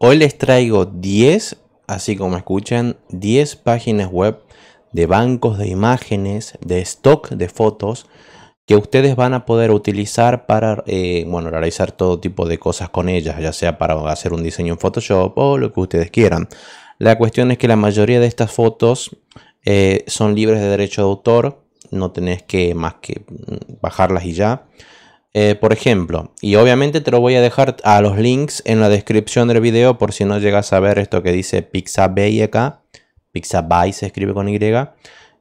Hoy les traigo 10, así como escuchan, 10 páginas web de bancos de imágenes, de stock de fotos que ustedes van a poder utilizar para eh, bueno, realizar todo tipo de cosas con ellas, ya sea para hacer un diseño en Photoshop o lo que ustedes quieran. La cuestión es que la mayoría de estas fotos eh, son libres de derecho de autor, no tenés que más que mm, bajarlas y ya. Eh, por ejemplo, y obviamente te lo voy a dejar a los links en la descripción del video por si no llegas a ver esto que dice Pixabay acá. Pixabay se escribe con Y.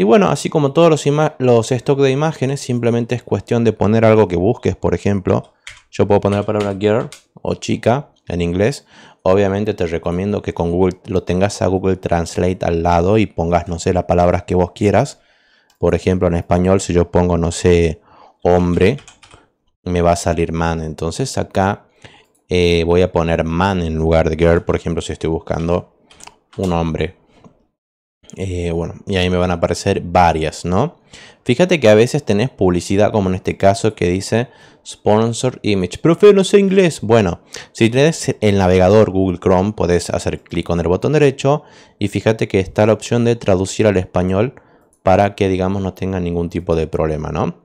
Y bueno, así como todos los, los stock de imágenes, simplemente es cuestión de poner algo que busques. Por ejemplo, yo puedo poner la palabra girl o chica en inglés. Obviamente te recomiendo que con Google lo tengas a Google Translate al lado y pongas, no sé, las palabras que vos quieras. Por ejemplo, en español, si yo pongo, no sé, hombre, me va a salir man. Entonces acá eh, voy a poner man en lugar de girl, por ejemplo, si estoy buscando un hombre. Eh, bueno, y ahí me van a aparecer varias, ¿no? Fíjate que a veces tenés publicidad, como en este caso que dice Sponsor Image. Profe, no sé inglés. Bueno, si tenés el navegador Google Chrome, podés hacer clic con el botón derecho y fíjate que está la opción de traducir al español para que, digamos, no tenga ningún tipo de problema, ¿no?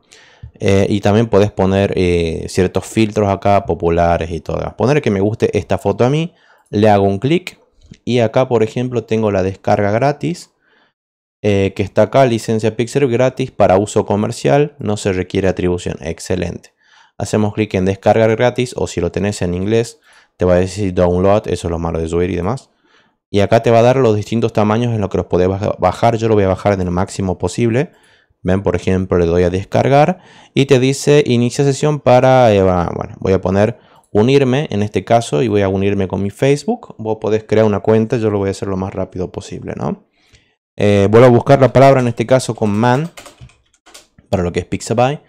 Eh, y también puedes poner eh, ciertos filtros acá, populares y todas. Poner que me guste esta foto a mí, le hago un clic y acá por ejemplo tengo la descarga gratis. Eh, que está acá, licencia Pixel gratis para uso comercial, no se requiere atribución, excelente. Hacemos clic en descargar gratis o si lo tenés en inglés te va a decir download, eso es lo malo de subir y demás. Y acá te va a dar los distintos tamaños en los que los podés bajar, yo lo voy a bajar en el máximo posible Ven, por ejemplo, le doy a descargar y te dice inicia sesión para, eh, bueno, voy a poner unirme en este caso y voy a unirme con mi Facebook. Vos podés crear una cuenta, yo lo voy a hacer lo más rápido posible, ¿no? Eh, vuelvo a buscar la palabra en este caso con man para lo que es Pixabay.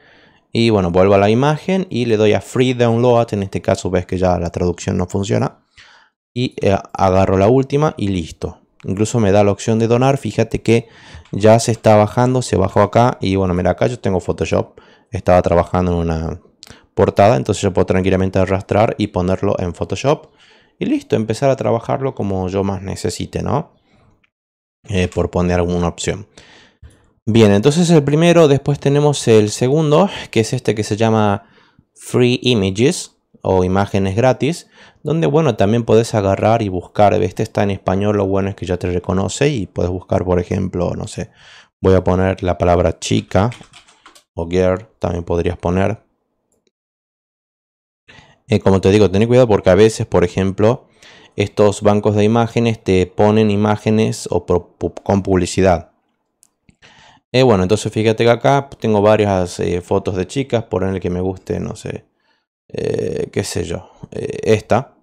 Y bueno, vuelvo a la imagen y le doy a free download. En este caso ves que ya la traducción no funciona. Y eh, agarro la última y listo incluso me da la opción de donar, fíjate que ya se está bajando, se bajó acá y bueno, mira acá yo tengo Photoshop, estaba trabajando en una portada, entonces yo puedo tranquilamente arrastrar y ponerlo en Photoshop y listo, empezar a trabajarlo como yo más necesite, ¿no? Eh, por poner alguna opción. Bien, entonces el primero, después tenemos el segundo, que es este que se llama Free Images o imágenes gratis, donde bueno, también puedes agarrar y buscar, este está en español, lo bueno es que ya te reconoce y puedes buscar, por ejemplo, no sé, voy a poner la palabra chica o girl, también podrías poner. y eh, como te digo, ten cuidado porque a veces, por ejemplo, estos bancos de imágenes te ponen imágenes o con publicidad. Eh, bueno, entonces fíjate que acá tengo varias eh, fotos de chicas, por el que me guste, no sé, eh, qué sé yo, eh, esta.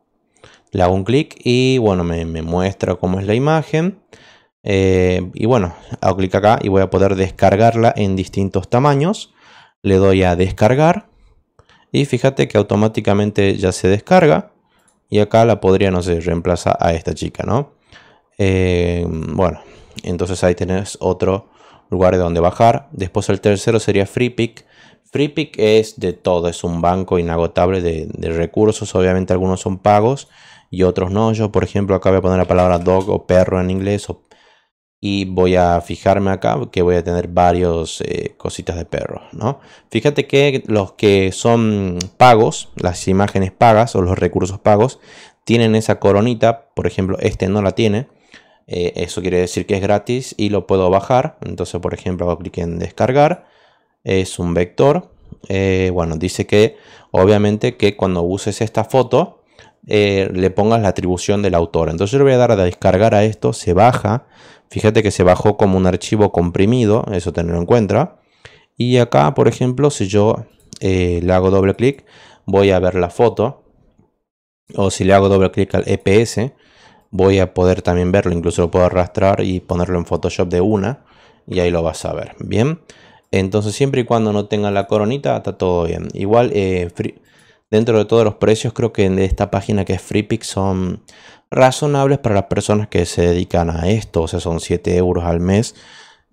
Le hago un clic y bueno, me, muestra cómo es la imagen. Eh, y bueno, hago clic acá y voy a poder descargarla en distintos tamaños. Le doy a descargar. Y fíjate que automáticamente ya se descarga. Y acá la podría, no sé, reemplazar a esta chica, ¿no? bueno, entonces ahí tenés otro lugar de donde bajar. Después el tercero sería FreePick, FreePick es de todo, es un banco inagotable de, recursos. Obviamente algunos son pagos y otros no. Yo, por ejemplo, acá voy a poner la palabra dog o perro en inglés y voy a fijarme acá que voy a tener varios eh, cositas de perro. ¿no? Fíjate que los que son pagos, las imágenes pagas o los recursos pagos, tienen esa coronita. Por ejemplo, este no la tiene. Eh, eso quiere decir que es gratis y lo puedo bajar. Entonces, por ejemplo, hago clic en descargar es un vector. Eh, bueno, dice que obviamente que cuando uses esta foto eh, le pongas la atribución del autor. Entonces yo le voy a dar a descargar a esto, se baja. Fíjate que se bajó como un archivo comprimido, eso tenerlo en cuenta. Y acá, por ejemplo, si yo eh, le hago doble clic, voy a ver la foto. O si le hago doble clic al EPS, voy a poder también verlo. Incluso lo puedo arrastrar y ponerlo en Photoshop de una. Y ahí lo vas a ver. Bien. Entonces siempre y cuando no tengan la coronita está todo bien. Igual eh, dentro de todos los precios creo que de esta página que es FreePix son razonables para las personas que se dedican a esto. O sea, son 7 euros al mes.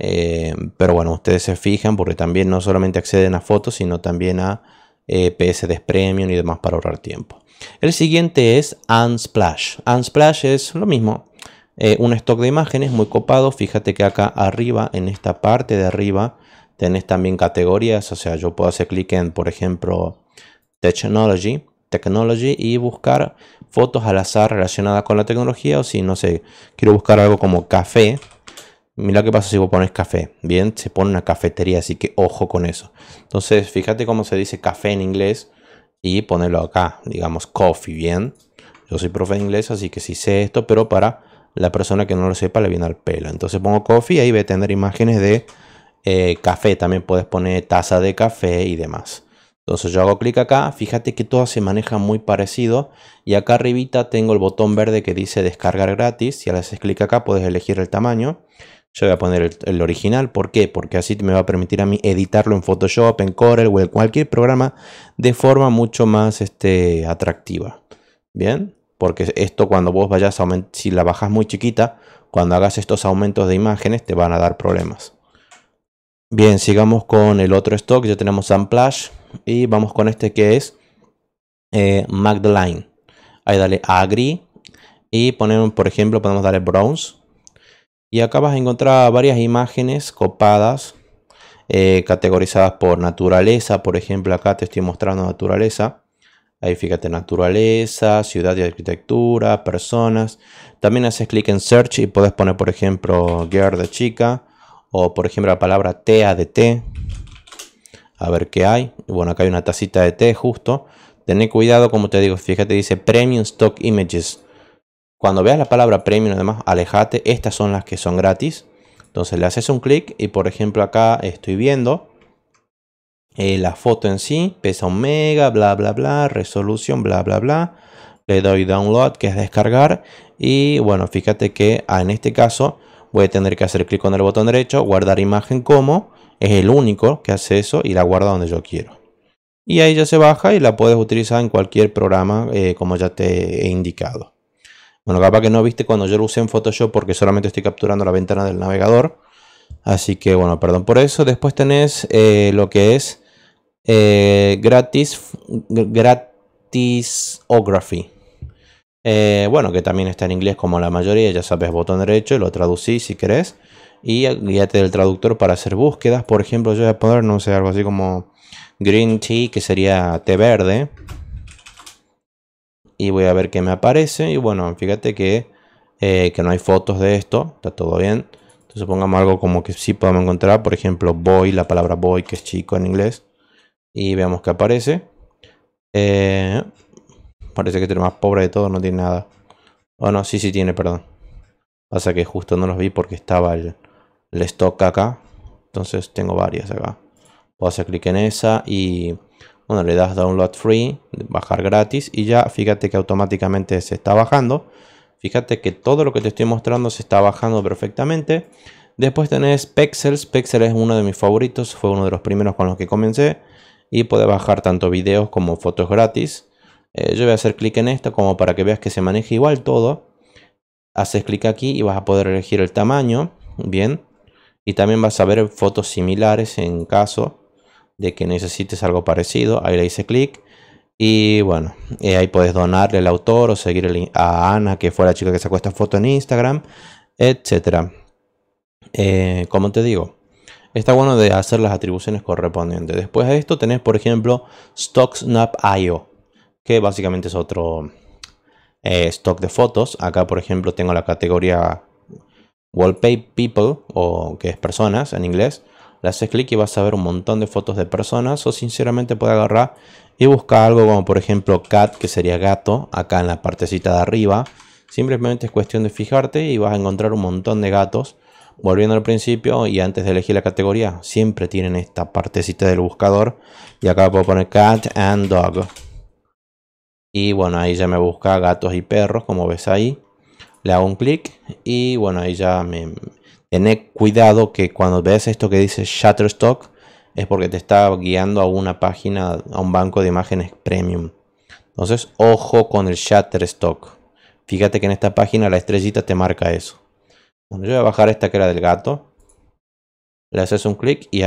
Eh, pero bueno, ustedes se fijan porque también no solamente acceden a fotos, sino también a eh, PSDs Premium y demás para ahorrar tiempo. El siguiente es Unsplash. Unsplash es lo mismo, un stock de imágenes muy copado. Fíjate que acá arriba, en esta parte de arriba, Tenés también categorías, o sea, yo puedo hacer clic en, por ejemplo, Technology, Technology y buscar fotos al azar relacionadas con la tecnología o si, no sé, quiero buscar algo como café. Mira qué pasa si vos pones café. Bien, se pone una cafetería, así que ojo con eso. Entonces, fíjate cómo se dice café en inglés y ponerlo acá, digamos coffee, bien. Yo soy profe de inglés, así que sí sé esto, pero para la persona que no lo sepa le viene al pelo. Entonces pongo coffee y ahí voy a tener imágenes de eh, café, también puedes poner taza de café y demás. Entonces yo hago clic acá, fíjate que todo se maneja muy parecido y acá arribita tengo el botón verde que dice descargar gratis, y al haces clic acá puedes elegir el tamaño. Yo voy a poner el, original, ¿por qué? Porque así me va a permitir a mí editarlo en Photoshop, en Corel o en cualquier programa de forma mucho más este, atractiva. ¿Bien? Porque esto cuando vos vayas a aumentar, si la bajas muy chiquita, cuando hagas estos aumentos de imágenes te van a dar problemas. Bien, sigamos con el otro stock. Ya tenemos Amplash y vamos con este que es eh, Magdalene. Ahí dale Agri y ponemos, por ejemplo, podemos darle Bronze. Y acá vas a encontrar varias imágenes copadas, eh, categorizadas por naturaleza. Por ejemplo, acá te estoy mostrando naturaleza. Ahí fíjate, naturaleza, ciudad y arquitectura, personas. También haces clic en search y puedes poner, por ejemplo, girl de chica o por ejemplo la palabra tea de A ver qué hay. Bueno, acá hay una tacita de té justo. tené cuidado, como te digo, fíjate, dice Premium Stock Images. Cuando veas la palabra Premium, además, alejate. Estas son las que son gratis. Entonces le haces un clic y por ejemplo acá estoy viendo eh, la foto en sí. Pesa un mega, bla, bla, bla. Resolución, bla, bla, bla. Le doy download, que es descargar. Y bueno, fíjate que ah, en este caso voy a tener que hacer clic con el botón derecho, guardar imagen como, es el único que hace eso y la guarda donde yo quiero. Y ahí ya se baja y la puedes utilizar en cualquier programa eh, como ya te he indicado. Bueno, capaz que no viste cuando yo lo usé en Photoshop porque solamente estoy capturando la ventana del navegador. Así que bueno, perdón por eso. Después tenés eh, lo que es eh, gratis, gratisography. Eh, bueno, que también está en inglés como la mayoría, ya sabes, botón derecho, y lo traducís si querés. Y guíate del traductor para hacer búsquedas. Por ejemplo, yo voy a poner, no sé, algo así como green tea, que sería té verde. Y voy a ver qué me aparece. Y bueno, fíjate que, eh, que no hay fotos de esto, está todo bien. Entonces pongamos algo como que sí podemos encontrar. Por ejemplo, boy, la palabra boy, que es chico en inglés. Y veamos que aparece. Eh, Parece que es el más pobre de todo, no tiene nada. Bueno, oh, sí, sí tiene, perdón. Pasa que justo no los vi porque estaba el, stock acá. Entonces tengo varias acá. Puedo hacer clic en esa y... Bueno, le das download free, bajar gratis y ya fíjate que automáticamente se está bajando. Fíjate que todo lo que te estoy mostrando se está bajando perfectamente. Después tenés Pexels. Pexels es uno de mis favoritos. Fue uno de los primeros con los que comencé. Y puede bajar tanto videos como fotos gratis. Eh, yo voy a hacer clic en esto como para que veas que se maneja igual todo. Haces clic aquí y vas a poder elegir el tamaño. Bien. Y también vas a ver fotos similares en caso de que necesites algo parecido. Ahí le hice clic. Y bueno, eh, ahí puedes donarle el autor o seguir a Ana, que fue la chica que sacó esta foto en Instagram, etc. Eh, como te digo, está bueno de hacer las atribuciones correspondientes. Después de esto tenés, por ejemplo, StockSnap.io que básicamente es otro eh, stock de fotos. Acá, por ejemplo, tengo la categoría Wallpaper People, o que es personas en inglés. Le haces clic y vas a ver un montón de fotos de personas. O sinceramente puede agarrar y buscar algo como por ejemplo cat, que sería gato, acá en la partecita de arriba. Simplemente es cuestión de fijarte y vas a encontrar un montón de gatos. Volviendo al principio y antes de elegir la categoría, siempre tienen esta partecita del buscador. Y acá puedo poner cat and dog. Y bueno, ahí ya me busca gatos y perros, como ves ahí. Le hago un clic y bueno, ahí ya me... Tené cuidado que cuando ves esto que dice Shutterstock es porque te está guiando a una página, a un banco de imágenes premium. Entonces, ojo con el Shutterstock. Fíjate que en esta página la estrellita te marca eso. Bueno, yo voy a bajar esta que era del gato. Le haces un clic y,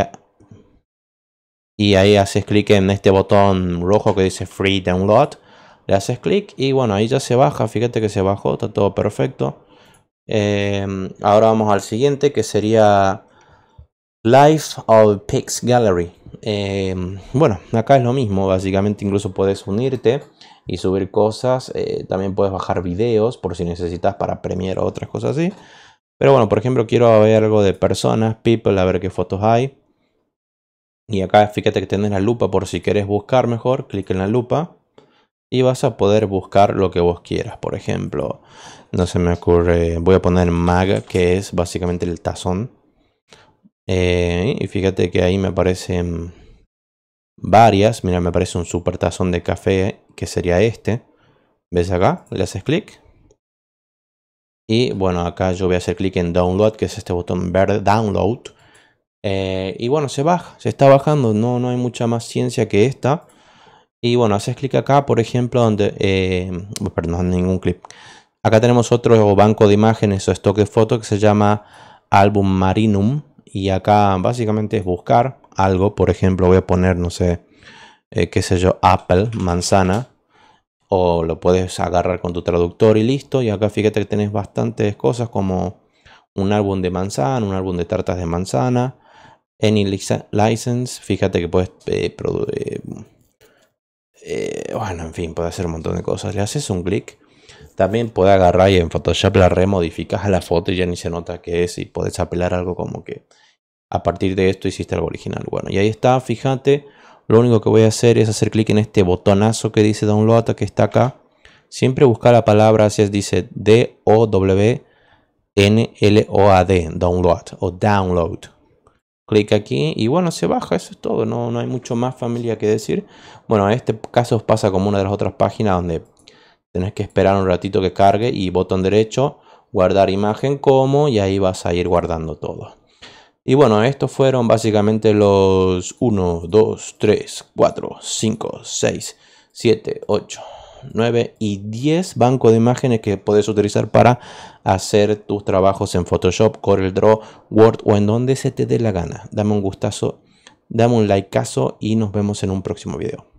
y ahí haces clic en este botón rojo que dice Free Download le haces clic y bueno, ahí ya se baja. Fíjate que se bajó, está todo perfecto. Eh, ahora vamos al siguiente que sería Life of Pix Gallery. Eh, bueno, acá es lo mismo, básicamente incluso puedes unirte y subir cosas. Eh, también puedes bajar videos por si necesitas para premiar o otras cosas así. Pero bueno, por ejemplo, quiero ver algo de personas, people, a ver qué fotos hay. Y acá fíjate que tenés la lupa por si querés buscar mejor, clic en la lupa y vas a poder buscar lo que vos quieras. Por ejemplo, no se me ocurre, voy a poner mag, que es básicamente el tazón. Eh, y fíjate que ahí me aparecen varias. Mira, me aparece un super tazón de café, que sería este. ¿Ves acá? Le haces clic. Y bueno, acá yo voy a hacer clic en download, que es este botón verde, download. Eh, y bueno, se baja, se está bajando, no, no hay mucha más ciencia que esta. Y bueno, haces clic acá, por ejemplo, donde... Eh, perdón, ningún clip. Acá tenemos otro banco de imágenes o stock de fotos que se llama Album Marinum. Y acá básicamente es buscar algo. Por ejemplo, voy a poner, no sé, eh, qué sé yo, Apple, manzana. O lo puedes agarrar con tu traductor y listo. Y acá fíjate que tenés bastantes cosas como un álbum de manzana, un álbum de tartas de manzana. Any license, fíjate que puedes eh, eh, bueno, en fin, puede hacer un montón de cosas. Le haces un clic. También puede agarrar y en Photoshop la remodificas a la foto y ya ni se nota que es. Y puedes apelar algo como que a partir de esto hiciste algo original. Bueno, y ahí está, fíjate. Lo único que voy a hacer es hacer clic en este botonazo que dice Download, que está acá. Siempre busca la palabra, si es dice D-O-W-N-L-O-A-D, Download o Download clic aquí y bueno, se baja, eso es todo, no, no hay mucho más familia que decir. Bueno, en este caso os pasa como una de las otras páginas donde tenés que esperar un ratito que cargue y botón derecho, guardar imagen como y ahí vas a ir guardando todo. Y bueno, estos fueron básicamente los 1, 2, 3, 4, 5, 6, 7, 8. 9 y 10 bancos de imágenes que puedes utilizar para hacer tus trabajos en Photoshop, CorelDRAW, Word o en donde se te dé la gana. Dame un gustazo, dame un likeazo y nos vemos en un próximo video.